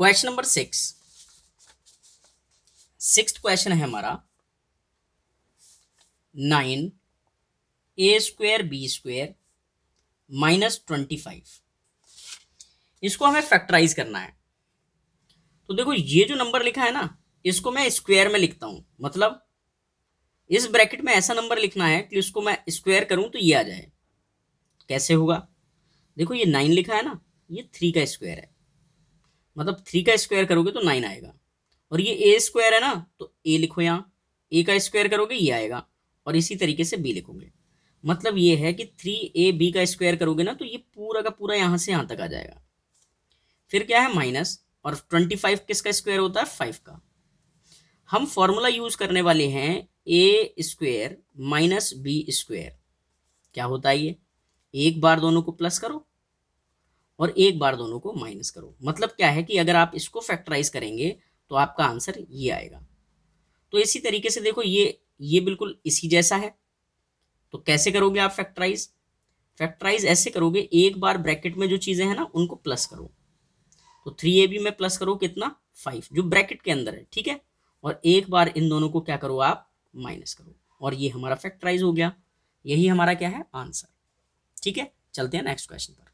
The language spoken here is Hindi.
question number six six question है हमारा nine A square B square minus twenty five इसको हमें फैक्टराइज करना है तो देखो ये जो नंबर लिखा है ना इसको मैं स्क्वायर में लिखता हूं मतलब इस ब्रैकेट में ऐसा नंबर लिखना है कि उसको मैं स्क्वायर करूं तो ये आ जाए कैसे होगा देखो ये नाइन लिखा है ना ये थ्री का स्क्वायर है मतलब थ्री का स्क्वायर करोगे तो नाइन आएगा और ये ए स्क्वायर है ना तो ए लिखो यहाँ ए का स्क्वायर करोगे ये आएगा और इसी तरीके से बी लिखोगे मतलब ये है कि थ्री ए बी का स्क्वायर करोगे ना तो ये पूरा का पूरा यहाँ से यहाँ तक आ जाएगा फिर क्या है माइनस और ट्वेंटी फाइव किसका स्क्वायर होता है फाइव का हम फॉर्मूला यूज करने वाले हैं A square minus B square क्या होता है ये एक बार दोनों को प्लस करो और एक बार दोनों को माइनस करो मतलब क्या है कि अगर आप इसको फैक्टराइज करेंगे तो आपका आंसर ये आएगा तो इसी तरीके से देखो ये ये बिल्कुल इसी जैसा है तो कैसे करोगे आप फैक्टराइज फैक्टराइज ऐसे करोगे एक बार ब्रैकेट में जो चीज़ें हैं ना उनको प्लस करो तो थ्री ए बी में प्लस करो कितना फाइव जो ब्रैकेट के अंदर है ठीक है और एक बार इन दोनों को क्या करो आप माइनस करो और ये हमारा फैक्टराइज हो गया यही हमारा क्या है आंसर ठीक है चलते हैं नेक्स्ट क्वेश्चन पर